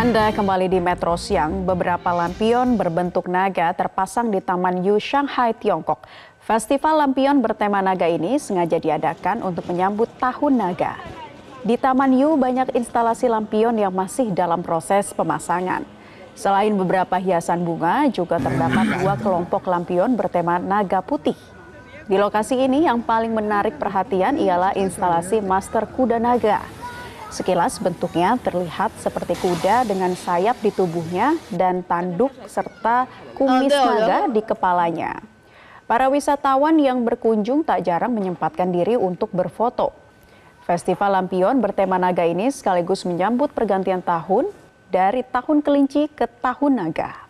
Anda kembali di Metro Siang, beberapa lampion berbentuk naga terpasang di Taman Yu Shanghai, Tiongkok. Festival lampion bertema naga ini sengaja diadakan untuk menyambut Tahun Naga. Di Taman Yu banyak instalasi lampion yang masih dalam proses pemasangan. Selain beberapa hiasan bunga, juga terdapat dua kelompok lampion bertema naga putih. Di lokasi ini yang paling menarik perhatian ialah instalasi master kuda naga. Sekilas bentuknya terlihat seperti kuda dengan sayap di tubuhnya dan tanduk serta kumis naga di kepalanya. Para wisatawan yang berkunjung tak jarang menyempatkan diri untuk berfoto. Festival Lampion bertema naga ini sekaligus menyambut pergantian tahun dari tahun kelinci ke tahun naga.